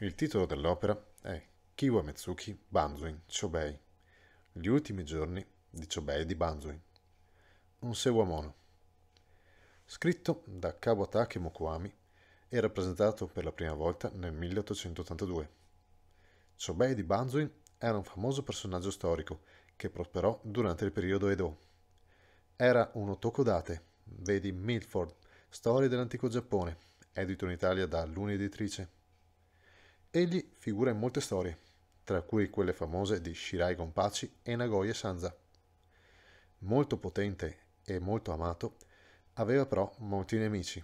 Il titolo dell'opera è Kiwametsuki Banzuin Chobei, gli ultimi giorni di Chobei di Banzuin, un seguamono. Scritto da Kawatake Mokuami e rappresentato per la prima volta nel 1882. Chobei di Banzuin era un famoso personaggio storico che prosperò durante il periodo Edo. Era un otokodate, vedi Milford, Storie dell'antico Giappone, edito in Italia da Luna Editrice Egli figura in molte storie, tra cui quelle famose di Shirai Gonpachi e Nagoya Sanza. Molto potente e molto amato, aveva però molti nemici,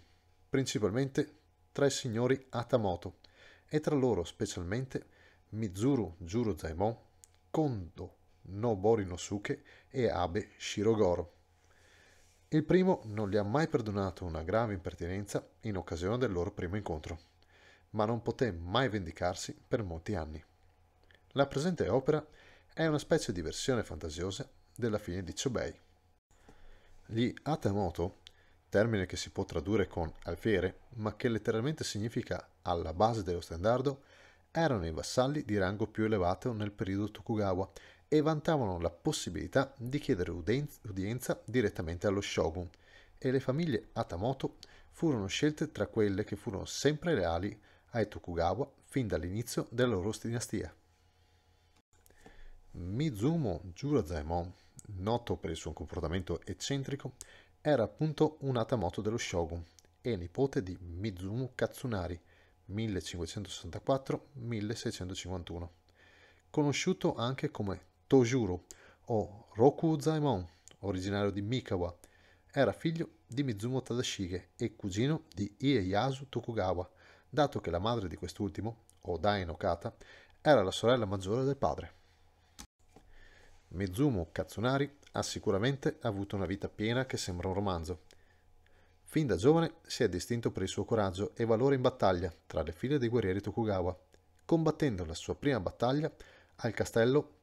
principalmente tra i signori Atamoto e tra loro specialmente Mizuru Juru Zaimon, Kondo Nobori Nosuke e Abe Shirogoro. Il primo non gli ha mai perdonato una grave impertinenza in occasione del loro primo incontro ma non poté mai vendicarsi per molti anni. La presente opera è una specie di versione fantasiosa della fine di Chobei. Gli Atamoto, termine che si può tradurre con alfiere, ma che letteralmente significa alla base dello standardo, erano i vassalli di rango più elevato nel periodo Tokugawa e vantavano la possibilità di chiedere udienza direttamente allo shogun, e le famiglie Atamoto furono scelte tra quelle che furono sempre leali ai Tokugawa fin dall'inizio della loro dinastia. Mizumo Jurazaemon, noto per il suo comportamento eccentrico, era appunto un atamoto dello shogun e nipote di Mizumu Katsunari 1564-1651, conosciuto anche come Tojuro o Roku Zaemon, originario di Mikawa, era figlio di Mizumo Tadashige e cugino di Ieyasu Tokugawa, dato che la madre di quest'ultimo, Odain Okata, era la sorella maggiore del padre. Mezumu Katsunari ha sicuramente avuto una vita piena che sembra un romanzo. Fin da giovane si è distinto per il suo coraggio e valore in battaglia tra le file dei guerrieri Tokugawa, combattendo la sua prima battaglia al castello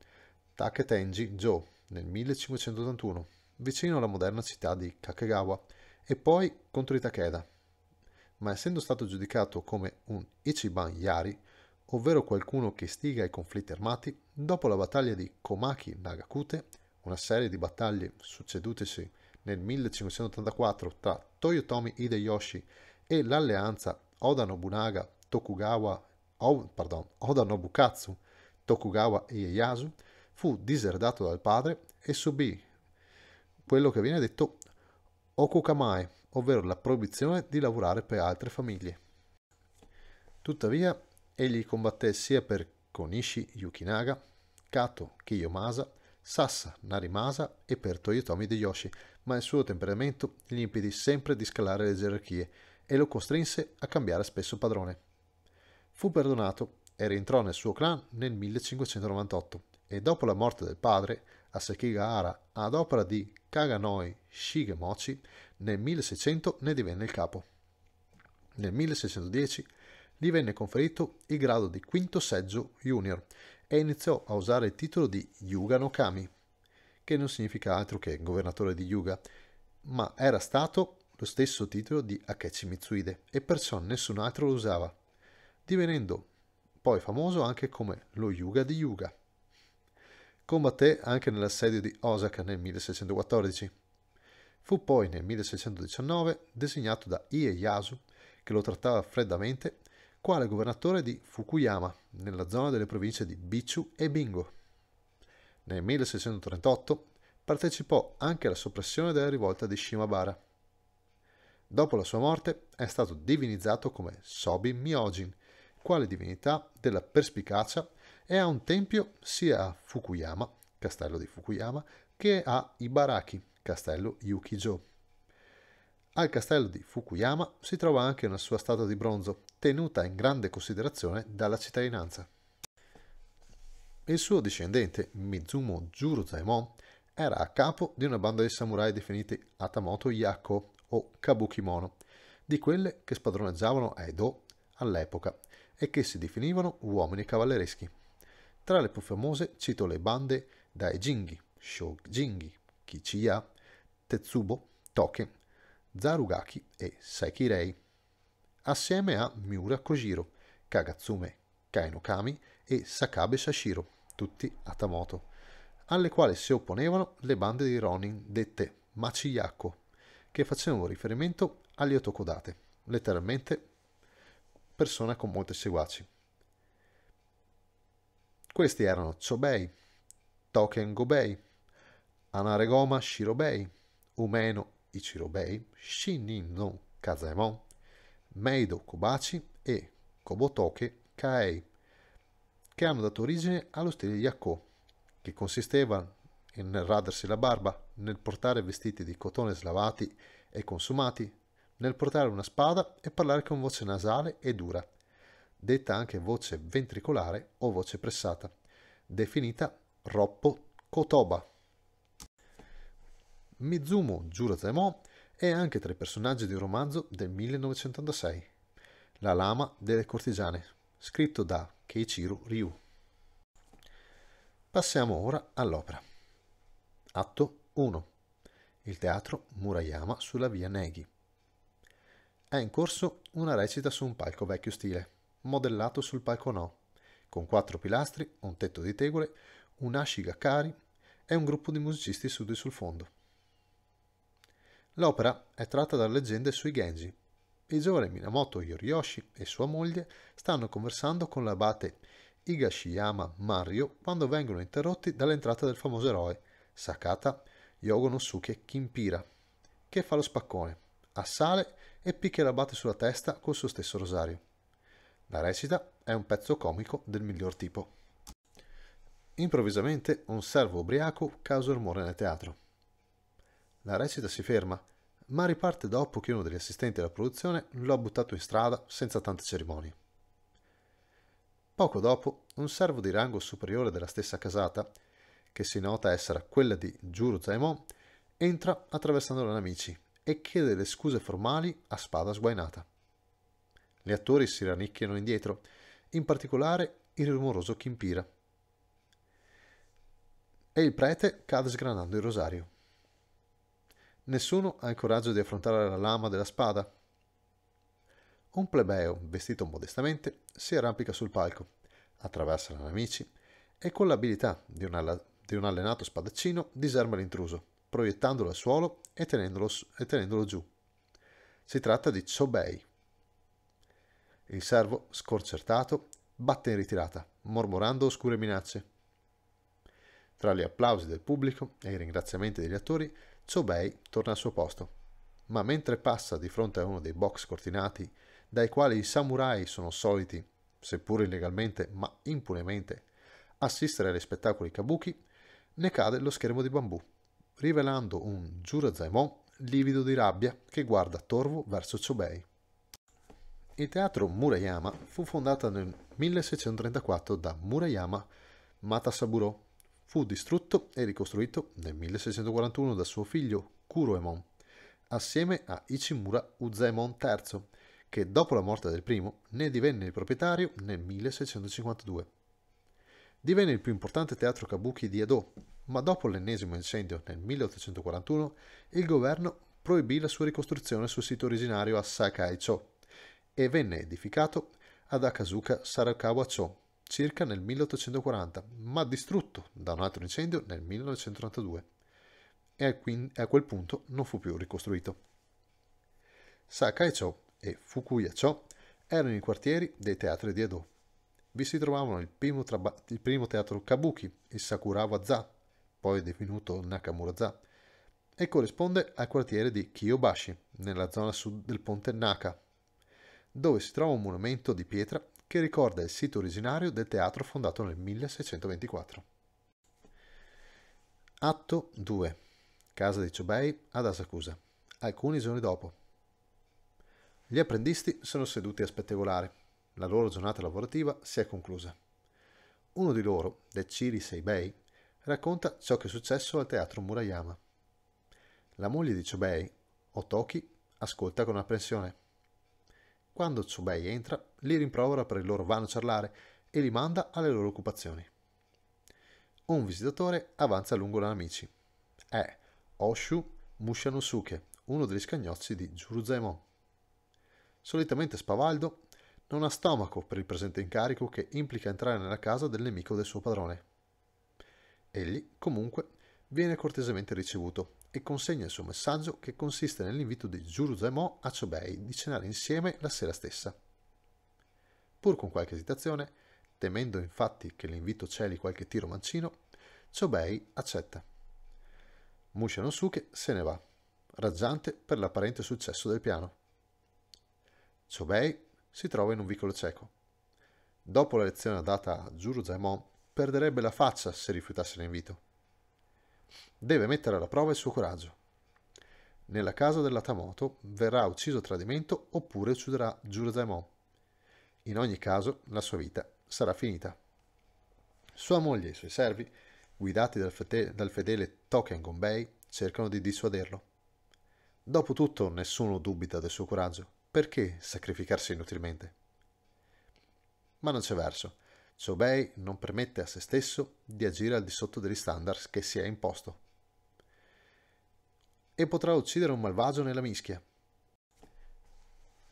Taketenji Jo nel 1581, vicino alla moderna città di Kakegawa, e poi contro i Takeda ma essendo stato giudicato come un Ichiban Yari, ovvero qualcuno che stiga i conflitti armati, dopo la battaglia di Komaki Nagakute, una serie di battaglie succedutesi nel 1584 tra Toyotomi Hideyoshi e l'alleanza Oda Nobunaga Tokugawa, oh, pardon, Oda Nobukatsu Tokugawa Ieyasu, fu diserdato dal padre e subì quello che viene detto Okukamae, ovvero la proibizione di lavorare per altre famiglie. Tuttavia, egli combatté sia per Konishi Yukinaga, Kato Kiyomasa, Sasa Narimasa e per Toyotomi Deyoshi, ma il suo temperamento gli impedì sempre di scalare le gerarchie e lo costrinse a cambiare spesso padrone. Fu perdonato e rientrò nel suo clan nel 1598 e dopo la morte del padre a Sekigahara ad opera di Kaganoi Shigemochi, nel 1600 ne divenne il capo. Nel 1610 gli venne conferito il grado di quinto seggio junior e iniziò a usare il titolo di Yuga no Kami, che non significa altro che governatore di Yuga, ma era stato lo stesso titolo di Akechi Mitsuide e perciò nessun altro lo usava, divenendo poi famoso anche come lo Yuga di Yuga combatté anche nell'assedio di Osaka nel 1614. Fu poi nel 1619 designato da Ieyasu, che lo trattava freddamente, quale governatore di Fukuyama, nella zona delle province di Bichu e Bingo. Nel 1638 partecipò anche alla soppressione della rivolta di Shimabara. Dopo la sua morte è stato divinizzato come Sobi Myojin, quale divinità della perspicacia e e ha un tempio sia a Fukuyama, castello di Fukuyama, che a Ibaraki, castello Yukijo. Al castello di Fukuyama si trova anche una sua statua di bronzo, tenuta in grande considerazione dalla cittadinanza. Il suo discendente, Mizumo Juro era a capo di una banda di samurai definiti Atamoto Yako o Kabukimono, di quelle che spadroneggiavano Edo all'epoca e che si definivano uomini cavallereschi. Tra le più famose cito le bande Dai Jingi, Shoujingi, Kichiya, Tetsubo, Token, Zarugaki e Sekirei, assieme a Miura Kojiro, Kagatsume Kainokami e Sakabe Sashiro, tutti Atamoto, alle quali si opponevano le bande di Ronin dette Machiyako, che facevano riferimento agli Otokodate, letteralmente persona con molte seguaci. Questi erano Tsobei, Token Gobei, Anaregoma Shirobei, Umeno Ichirobei, Shinin no Kazaemon, Meido Kobachi e Kobotoke Kaei, che hanno dato origine allo stile Yakko, che consisteva nel radersi la barba, nel portare vestiti di cotone slavati e consumati, nel portare una spada e parlare con voce nasale e dura, detta anche voce ventricolare o voce pressata, definita roppo kotoba. Mizumu Jurozemo è anche tra i personaggi di un romanzo del 1986, La lama delle cortigiane, scritto da Keiichiro Ryu. Passiamo ora all'opera. Atto 1. Il teatro Murayama sulla via Negi. È in corso una recita su un palco vecchio stile modellato sul palco no, con quattro pilastri, un tetto di tegole, un ashigakari e un gruppo di musicisti sudi sul fondo. L'opera è tratta da leggende sui Genji. Il giovane Minamoto Yoriyoshi e sua moglie stanno conversando con l'abate Higashiyama Mario quando vengono interrotti dall'entrata del famoso eroe, Sakata Yogonosuke Kimpira, che fa lo spaccone, assale e picchia l'abate sulla testa col suo stesso rosario. La recita è un pezzo comico del miglior tipo. Improvvisamente un servo ubriaco causa rumore nel teatro. La recita si ferma, ma riparte dopo che uno degli assistenti alla produzione lo ha buttato in strada senza tante cerimonie. Poco dopo, un servo di rango superiore della stessa casata, che si nota essere quella di Juru Zaimon, entra attraversando le namici e chiede le scuse formali a spada sguainata. Gli attori si rannicchiano indietro, in particolare il rumoroso Kimpira. E il prete cade sgranando il rosario. Nessuno ha il coraggio di affrontare la lama della spada. Un plebeo, vestito modestamente, si arrampica sul palco, attraversa i nemici e con l'abilità di un, di un allenato spadaccino disarma l'intruso, proiettandolo al suolo e tenendolo, e tenendolo giù. Si tratta di Chobei, il servo, sconcertato, batte in ritirata, mormorando oscure minacce. Tra gli applausi del pubblico e i ringraziamenti degli attori, Chobei torna al suo posto. Ma mentre passa di fronte a uno dei box cortinati, dai quali i samurai sono soliti, seppur illegalmente ma impunemente, assistere agli spettacoli kabuki, ne cade lo schermo di bambù, rivelando un Jura livido di rabbia che guarda torvo verso Chobei. Il teatro Murayama fu fondato nel 1634 da Murayama Matasaburo. Fu distrutto e ricostruito nel 1641 da suo figlio Kuroemon, assieme a Ichimura Uzaemon III, che dopo la morte del primo ne divenne il proprietario nel 1652. Divenne il più importante teatro kabuki di Edo, ma dopo l'ennesimo incendio nel 1841 il governo proibì la sua ricostruzione sul sito originario a Sakaicho, e venne edificato ad Akazuka Sarakawa-cho circa nel 1840, ma distrutto da un altro incendio nel 1992 e a quel punto non fu più ricostruito. Sakai-cho e Fukuya-cho erano i quartieri dei teatri di Edo. Vi si trovavano il primo, il primo teatro Kabuki, il Sakurawa-za, poi definito Nakamura-za, e corrisponde al quartiere di Kiyobashi, nella zona sud del ponte Naka, dove si trova un monumento di pietra che ricorda il sito originario del teatro fondato nel 1624. Atto 2. Casa di Ciobei ad Asakusa, alcuni giorni dopo. Gli apprendisti sono seduti a spettegolare. La loro giornata lavorativa si è conclusa. Uno di loro, Deciri Seibei, racconta ciò che è successo al teatro Murayama. La moglie di Chobei, Otoki, ascolta con apprensione. Quando Tsubei entra, li rimprovera per il loro vano ciarlare e li manda alle loro occupazioni. Un visitatore avanza lungo la Namichi. È Oshu Mushanosuke, uno degli scagnozzi di Juruzaemon. Solitamente spavaldo, non ha stomaco per il presente incarico che implica entrare nella casa del nemico del suo padrone. Egli, comunque, viene cortesemente ricevuto e consegna il suo messaggio che consiste nell'invito di Zuruzemo a Chobei di cenare insieme la sera stessa. Pur con qualche esitazione, temendo infatti che l'invito celi qualche tiro mancino, Chobei accetta. Mushanosuke se ne va, raggiante per l'apparente successo del piano. Chobei si trova in un vicolo cieco. Dopo la lezione data a Zuru Zaimon, perderebbe la faccia se rifiutasse l'invito. Deve mettere alla prova il suo coraggio. Nella casa dell'Atamoto verrà ucciso a tradimento oppure ucciderà Giudaemon. In ogni caso, la sua vita sarà finita. Sua moglie e i suoi servi, guidati dal, fede- dal fedele Token Gombei, cercano di dissuaderlo. Dopotutto, nessuno dubita del suo coraggio. Perché sacrificarsi inutilmente? Ma non c'è verso. Sobei non permette a se stesso di agire al di sotto degli standard che si è imposto. E potrà uccidere un malvagio nella mischia.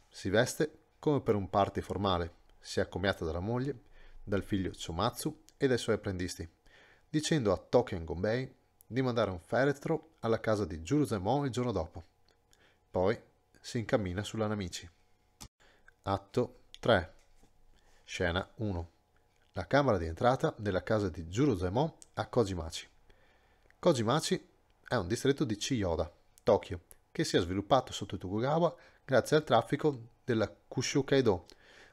Si veste come per un party formale, si è accomiata dalla moglie, dal figlio Chomatsu e dai suoi apprendisti, dicendo a Tokyo Gombei di mandare un feretro alla casa di Juruzemon il giorno dopo. Poi si incammina sulla Namici. Atto 3. Scena 1 la camera di entrata della casa di Juro a Kojimachi. Kojimachi è un distretto di Chiyoda, Tokyo, che si è sviluppato sotto Tokugawa grazie al traffico della Kushokaido,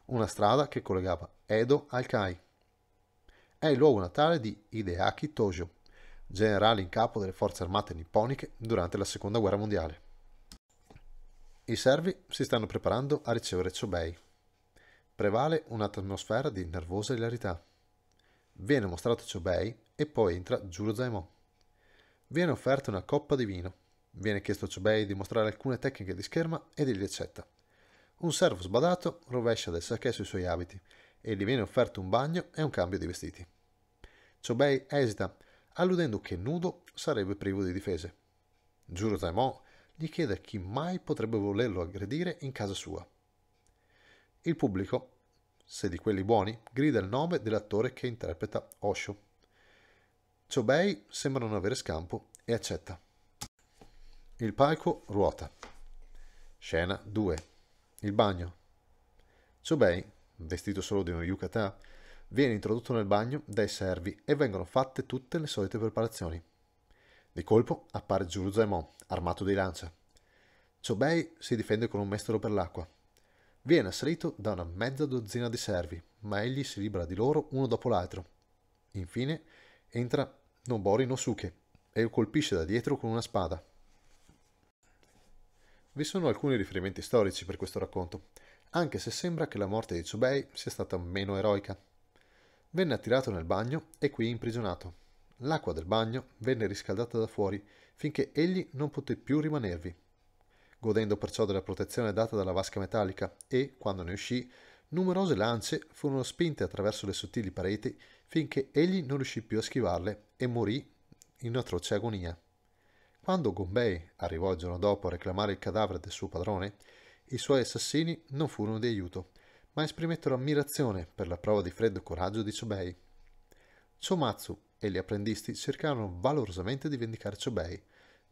una strada che collegava Edo al Kai. È il luogo natale di Hideaki Tojo, generale in capo delle forze armate nipponiche durante la seconda guerra mondiale. I servi si stanno preparando a ricevere Chobei, Prevale un'atmosfera di nervosa ilarità. Viene mostrato Chobei e poi entra Juro Zaimò. Viene offerta una coppa di vino. Viene chiesto a Chobei di mostrare alcune tecniche di scherma ed egli accetta. Un servo sbadato rovescia del sake sui suoi abiti e gli viene offerto un bagno e un cambio di vestiti. Chobei esita, alludendo che nudo sarebbe privo di difese. Juro Zaimò gli chiede chi mai potrebbe volerlo aggredire in casa sua. Il pubblico, se di quelli buoni, grida il nome dell'attore che interpreta Osho. Chobei sembra non avere scampo e accetta. Il palco ruota. Scena 2. Il bagno. Chobei, vestito solo di uno yukata, viene introdotto nel bagno dai servi e vengono fatte tutte le solite preparazioni. Di colpo appare Zuru Zaimon, armato di lancia. Chobei si difende con un mestolo per l'acqua. Viene assalito da una mezza dozzina di servi, ma egli si libera di loro uno dopo l'altro. Infine entra Nobori Nosuke e lo colpisce da dietro con una spada. Vi sono alcuni riferimenti storici per questo racconto, anche se sembra che la morte di Tsubei sia stata meno eroica. Venne attirato nel bagno e qui imprigionato. L'acqua del bagno venne riscaldata da fuori finché egli non poté più rimanervi godendo perciò della protezione data dalla vasca metallica e, quando ne uscì, numerose lance furono spinte attraverso le sottili pareti finché egli non riuscì più a schivarle e morì in atroce agonia. Quando Gombei arrivò il giorno dopo a reclamare il cadavere del suo padrone, i suoi assassini non furono di aiuto, ma esprimettero ammirazione per la prova di freddo coraggio di Chobei. Chomatsu e gli apprendisti cercarono valorosamente di vendicare Chobei,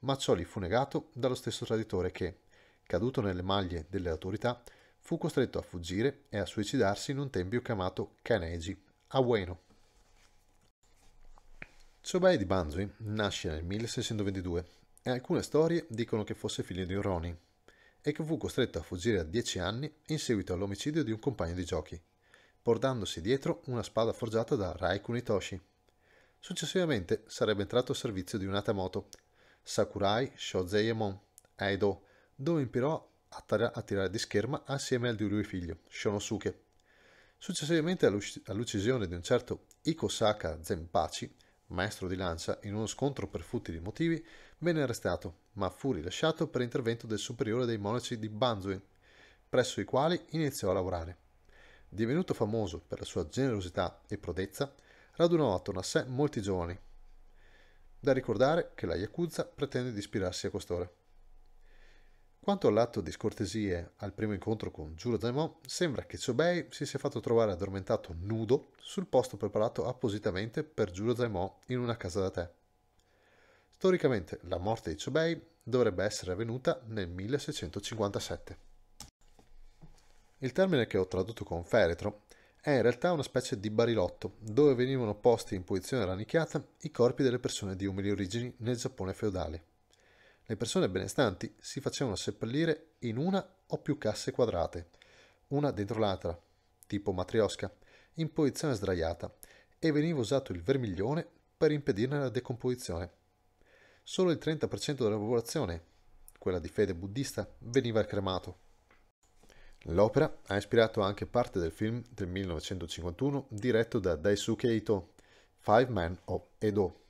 ma ciò gli fu negato dallo stesso traditore che, caduto nelle maglie delle autorità, fu costretto a fuggire e a suicidarsi in un tempio chiamato Kaneji, a Ueno. Chobei di Banzui nasce nel 1622 e alcune storie dicono che fosse figlio di un Roni e che fu costretto a fuggire a 10 anni in seguito all'omicidio di un compagno di giochi, portandosi dietro una spada forgiata da Raikunitoshi. Successivamente sarebbe entrato a servizio di un Atamoto Sakurai Shozeimon Eido, dove imparò a, tirare di scherma assieme al di lui figlio, Shonosuke. Successivamente all'uccisione di un certo Ikosaka Zenpachi, maestro di lancia, in uno scontro per futili motivi, venne arrestato, ma fu rilasciato per intervento del superiore dei monaci di Banzui, presso i quali iniziò a lavorare. Divenuto famoso per la sua generosità e prodezza, radunò attorno a sé molti giovani, da ricordare che la Yakuza pretende di ispirarsi a quest'ora. Quanto all'atto di scortesie al primo incontro con Giuro Zaimon, sembra che Chobei si sia fatto trovare addormentato nudo sul posto preparato appositamente per Giuro Zaimon in una casa da tè. Storicamente la morte di Chobei dovrebbe essere avvenuta nel 1657. Il termine che ho tradotto con feretro è in realtà una specie di barilotto dove venivano posti in posizione rannicchiata i corpi delle persone di umili origini nel Giappone feudale. Le persone benestanti si facevano seppellire in una o più casse quadrate, una dentro l'altra, tipo matriosca, in posizione sdraiata, e veniva usato il vermiglione per impedirne la decomposizione. Solo il 30% della popolazione, quella di fede buddista, veniva cremato. L'opera ha ispirato anche parte del film del 1951 diretto da Daisuke Ito, Five Men of Edo.